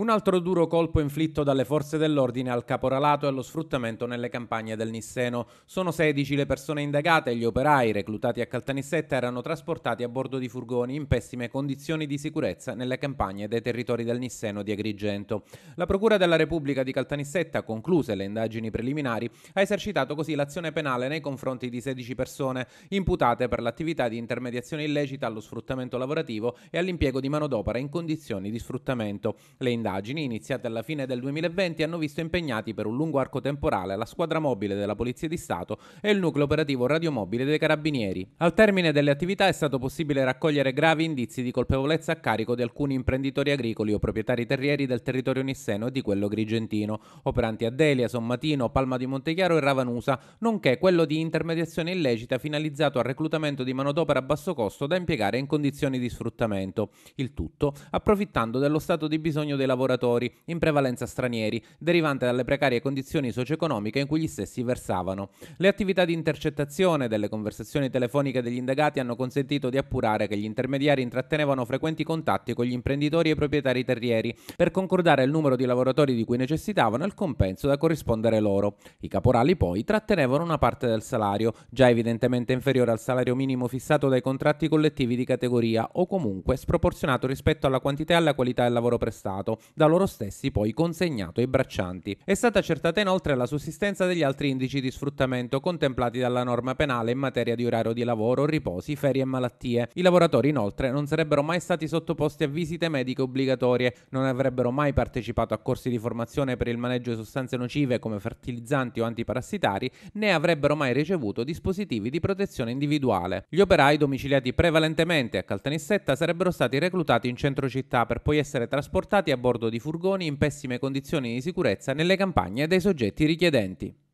Un altro duro colpo inflitto dalle forze dell'ordine al caporalato e allo sfruttamento nelle campagne del Nisseno. Sono 16 le persone indagate e gli operai reclutati a Caltanissetta erano trasportati a bordo di furgoni in pessime condizioni di sicurezza nelle campagne dei territori del Nisseno di Agrigento. La Procura della Repubblica di Caltanissetta, concluse le indagini preliminari, ha esercitato così l'azione penale nei confronti di 16 persone imputate per l'attività di intermediazione illecita allo sfruttamento lavorativo e all'impiego di manodopera in condizioni di sfruttamento. Le indagini indagini, iniziate alla fine del 2020, hanno visto impegnati per un lungo arco temporale la squadra mobile della Polizia di Stato e il nucleo operativo radiomobile dei Carabinieri. Al termine delle attività è stato possibile raccogliere gravi indizi di colpevolezza a carico di alcuni imprenditori agricoli o proprietari terrieri del territorio nisseno e di quello grigentino, operanti a Delia, Sommatino, Palma di Montechiaro e Ravanusa, nonché quello di intermediazione illecita finalizzato al reclutamento di manodopera a basso costo da impiegare in condizioni di sfruttamento. Il tutto approfittando dello stato di bisogno dei lavoratori lavoratori, in prevalenza stranieri, derivante dalle precarie condizioni socio-economiche in cui gli stessi versavano. Le attività di intercettazione delle conversazioni telefoniche degli indagati hanno consentito di appurare che gli intermediari intrattenevano frequenti contatti con gli imprenditori e i proprietari terrieri per concordare il numero di lavoratori di cui necessitavano e il compenso da corrispondere loro. I caporali poi trattenevano una parte del salario, già evidentemente inferiore al salario minimo fissato dai contratti collettivi di categoria o comunque sproporzionato rispetto alla quantità e alla qualità del lavoro prestato, da loro stessi poi consegnato ai braccianti. È stata accertata inoltre la sussistenza degli altri indici di sfruttamento contemplati dalla norma penale in materia di orario di lavoro, riposi, ferie e malattie. I lavoratori inoltre non sarebbero mai stati sottoposti a visite mediche obbligatorie, non avrebbero mai partecipato a corsi di formazione per il maneggio di sostanze nocive come fertilizzanti o antiparassitari, né avrebbero mai ricevuto dispositivi di protezione individuale. Gli operai domiciliati prevalentemente a Caltanissetta sarebbero stati reclutati in centro città per poi essere trasportati a bordo porto di furgoni in pessime condizioni di sicurezza nelle campagne dei soggetti richiedenti.